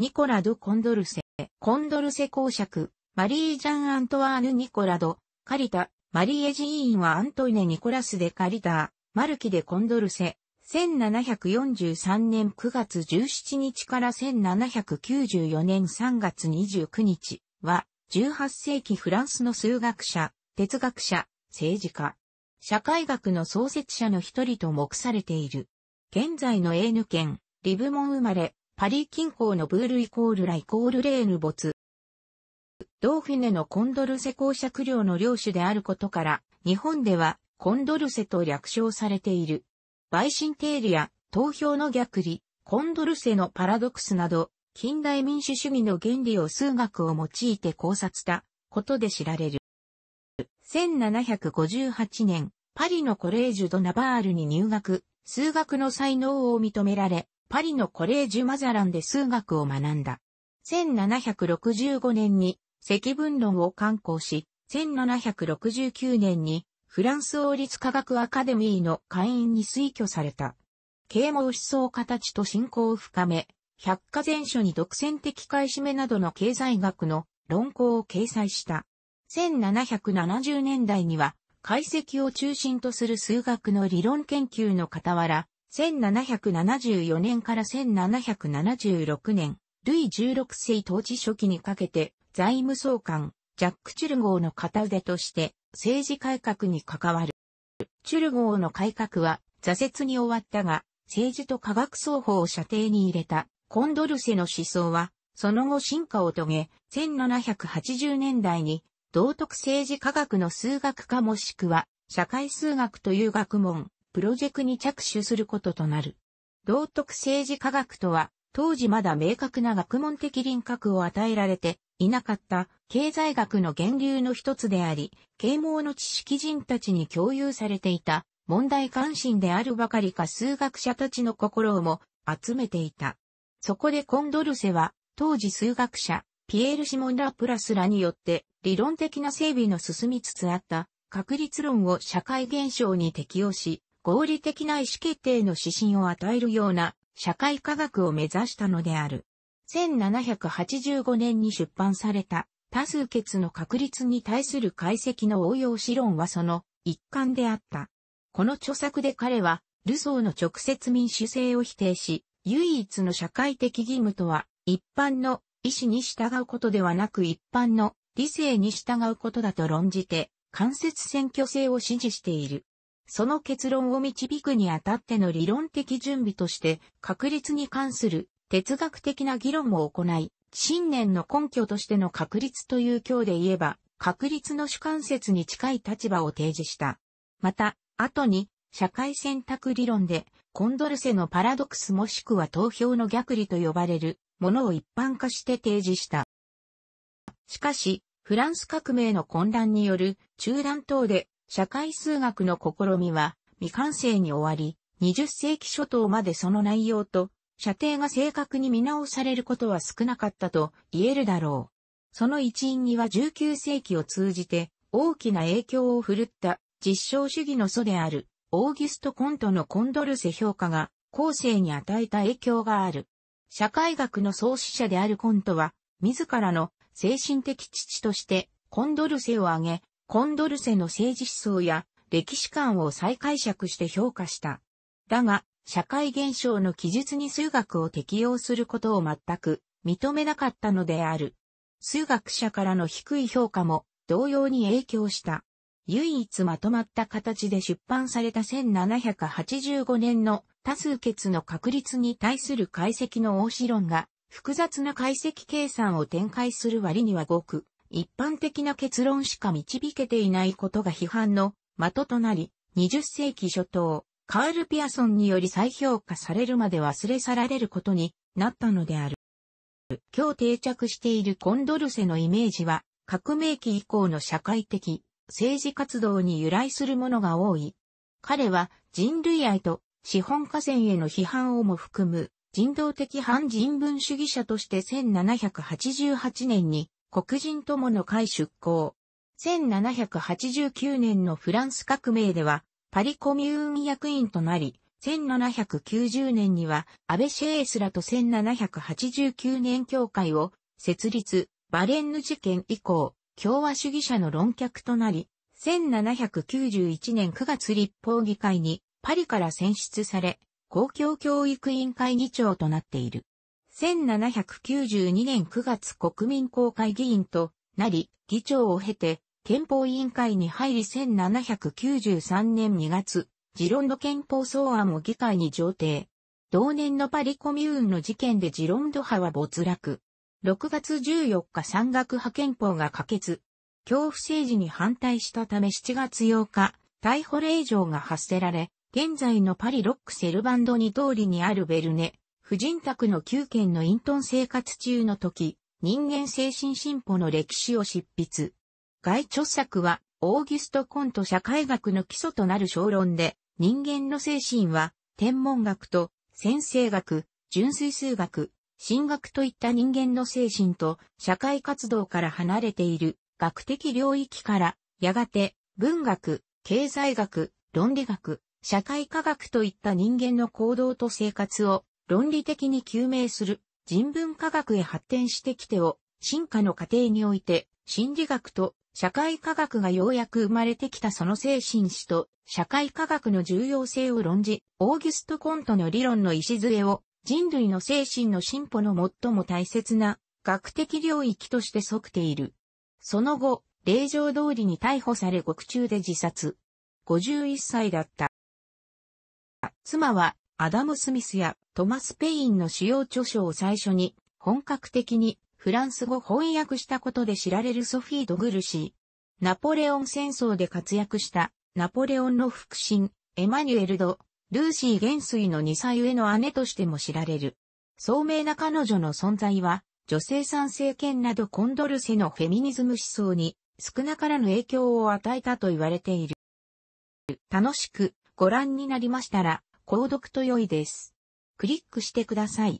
ニコラド・コンドルセ、コンドルセ公爵、マリー・ジャン・アントワーヌ・ニコラド、カリタ、マリエジーンはアントイネ・ニコラスでカリタ、マルキでコンドルセ、1743年9月17日から1794年3月29日は、18世紀フランスの数学者、哲学者、政治家、社会学の創設者の一人と目されている。現在のエーヌ県、リブモン生まれ、パリ近郊のブールイコールライコールレーヌ没。ドーフィネのコンドルセ公爵領の領主であることから、日本ではコンドルセと略称されている。陪審定理や投票の逆理、コンドルセのパラドクスなど、近代民主主義の原理を数学を用いて考察したことで知られる。1758年、パリのコレージュ・ド・ナバールに入学、数学の才能を認められ、パリのコレージュマザランで数学を学んだ。1765年に積分論を刊行し、1769年にフランス王立科学アカデミーの会員に推挙された。啓蒙思想形と信仰を深め、百科全書に独占的買い占めなどの経済学の論考を掲載した。1770年代には解析を中心とする数学の理論研究の傍ら、1774年から1776年、ルイ16世統治初期にかけて財務総監、ジャック・チュルゴーの片腕として政治改革に関わる。チュルゴーの改革は挫折に終わったが、政治と科学双方を射程に入れたコンドルセの思想は、その後進化を遂げ、1780年代に道徳政治科学の数学科もしくは社会数学という学問、プロジェクトに着手することとなる。道徳政治科学とは、当時まだ明確な学問的輪郭を与えられていなかった経済学の源流の一つであり、啓蒙の知識人たちに共有されていた問題関心であるばかりか数学者たちの心をも集めていた。そこでコンドルセは、当時数学者、ピエール・シモン・ラ・プラスらによって理論的な整備の進みつつあった確率論を社会現象に適用し、合理的な意思決定の指針を与えるような社会科学を目指したのである。1785年に出版された多数決の確率に対する解析の応用資論はその一環であった。この著作で彼は、ルソーの直接民主性を否定し、唯一の社会的義務とは、一般の意思に従うことではなく一般の理性に従うことだと論じて、間接選挙制を支持している。その結論を導くにあたっての理論的準備として、確率に関する哲学的な議論を行い、信念の根拠としての確率という今日で言えば、確率の主観説に近い立場を提示した。また、後に、社会選択理論で、コンドルセのパラドクスもしくは投票の逆理と呼ばれるものを一般化して提示した。しかし、フランス革命の混乱による中断等で社会数学の試みは未完成に終わり、20世紀初頭までその内容と、射程が正確に見直されることは少なかったと言えるだろう。その一因には19世紀を通じて大きな影響を振るった実証主義の祖であるオーギュスト・コントのコンドルセ評価が後世に与えた影響がある。社会学の創始者であるコントは自らの精神的父としてコンドルセを挙げコンドルセの政治思想や歴史観を再解釈して評価した。だが、社会現象の記述に数学を適用することを全く認めなかったのである。数学者からの低い評価も同様に影響した。唯一まとまった形で出版された1785年の多数決の確率に対する解析の応詞論が複雑な解析計算を展開する割にはごく一般的な結論しか導けていないことが批判の的となり、20世紀初頭、カール・ピアソンにより再評価されるまで忘れ去られることになったのである。今日定着しているコンドルセのイメージは、革命期以降の社会的、政治活動に由来するものが多い。彼は人類愛と資本河川への批判をも含む人道的反人文主義者として1788年に黒人友の会出向。1789年のフランス革命では、パリコミューン役員となり、1790年には、安倍シェースらと1789年協会を設立、バレンヌ事件以降、共和主義者の論客となり、1791年9月立法議会にパリから選出され、公共教育委員会議長となっている。1792年9月国民公会議員となり、議長を経て、憲法委員会に入り1793年2月、ジロンド憲法草案を議会に上呈。同年のパリコミューンの事件でジロンド派は没落。6月14日山岳派憲法が可決。恐怖政治に反対したため7月8日、逮捕令状が発せられ、現在のパリロックセルバンドに通りにあるベルネ、婦人宅の9件の隠遁生活中の時、人間精神進歩の歴史を執筆。外著作は、オーギュスト・コント社会学の基礎となる小論で、人間の精神は、天文学と、先生学、純粋数学、神学といった人間の精神と、社会活動から離れている、学的領域から、やがて、文学、経済学、論理学、社会科学といった人間の行動と生活を論理的に究明する人文科学へ発展してきてを、進化の過程において、心理学と社会科学がようやく生まれてきたその精神史と社会科学の重要性を論じ、オーギュスト・コントの理論の礎を人類の精神の進歩の最も大切な学的領域として即ている。その後、令状通りに逮捕され獄中で自殺。51歳だった。妻はアダム・スミスやトマス・ペインの主要著書を最初に本格的にフランス語翻訳したことで知られるソフィー・ドグルシー。ナポレオン戦争で活躍したナポレオンの腹心、エマニュエル・ド、ルーシー元帥の2歳上の姉としても知られる。聡明な彼女の存在は、女性参政権などコンドルセのフェミニズム思想に少なからぬ影響を与えたと言われている。楽しくご覧になりましたら、購読と良いです。クリックしてください。